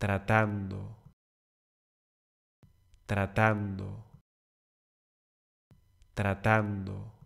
tratando, tratando, tratando.